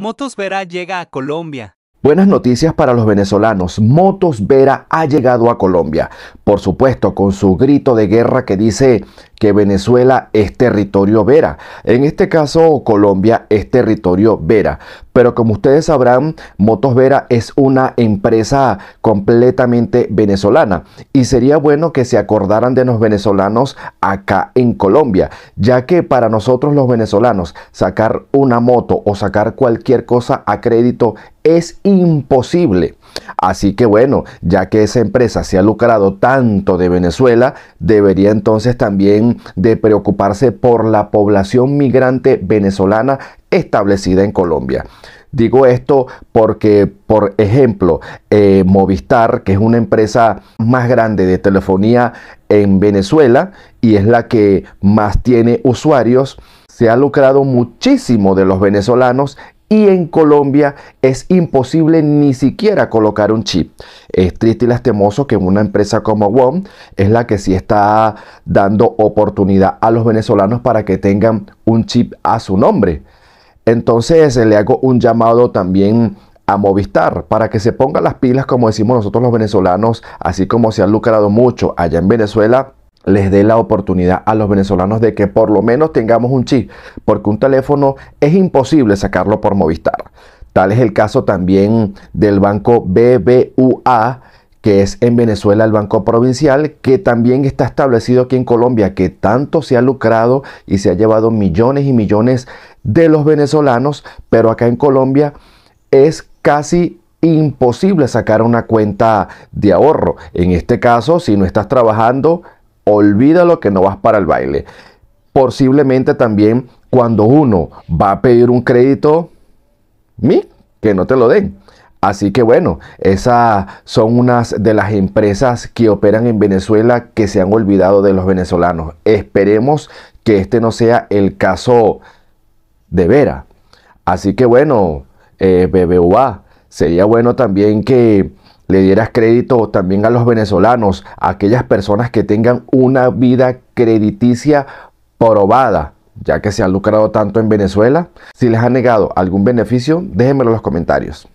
Motos Vera llega a Colombia. Buenas noticias para los venezolanos. Motos Vera ha llegado a Colombia. Por supuesto, con su grito de guerra que dice que Venezuela es territorio vera. En este caso, Colombia es territorio vera. Pero como ustedes sabrán, Motos Vera es una empresa completamente venezolana. Y sería bueno que se acordaran de los venezolanos acá en Colombia, ya que para nosotros los venezolanos sacar una moto o sacar cualquier cosa a crédito es imposible. Así que bueno, ya que esa empresa se ha lucrado tanto de Venezuela, debería entonces también de preocuparse por la población migrante venezolana establecida en Colombia. Digo esto porque, por ejemplo, eh, Movistar, que es una empresa más grande de telefonía en Venezuela y es la que más tiene usuarios, se ha lucrado muchísimo de los venezolanos y en Colombia es imposible ni siquiera colocar un chip. Es triste y lastimoso que una empresa como WOM es la que sí está dando oportunidad a los venezolanos para que tengan un chip a su nombre. Entonces le hago un llamado también a Movistar para que se pongan las pilas como decimos nosotros los venezolanos, así como se han lucrado mucho allá en Venezuela les dé la oportunidad a los venezolanos de que por lo menos tengamos un chip, porque un teléfono es imposible sacarlo por Movistar. Tal es el caso también del banco BBUA, que es en Venezuela el Banco Provincial, que también está establecido aquí en Colombia, que tanto se ha lucrado y se ha llevado millones y millones de los venezolanos, pero acá en Colombia es casi imposible sacar una cuenta de ahorro. En este caso, si no estás trabajando, olvídalo que no vas para el baile. Posiblemente también cuando uno va a pedir un crédito, mi, que no te lo den. Así que bueno, esas son unas de las empresas que operan en Venezuela que se han olvidado de los venezolanos. Esperemos que este no sea el caso de Vera. Así que bueno, eh, BBVA, sería bueno también que le dieras crédito también a los venezolanos, a aquellas personas que tengan una vida crediticia probada, ya que se han lucrado tanto en Venezuela. Si les han negado algún beneficio, déjenmelo en los comentarios.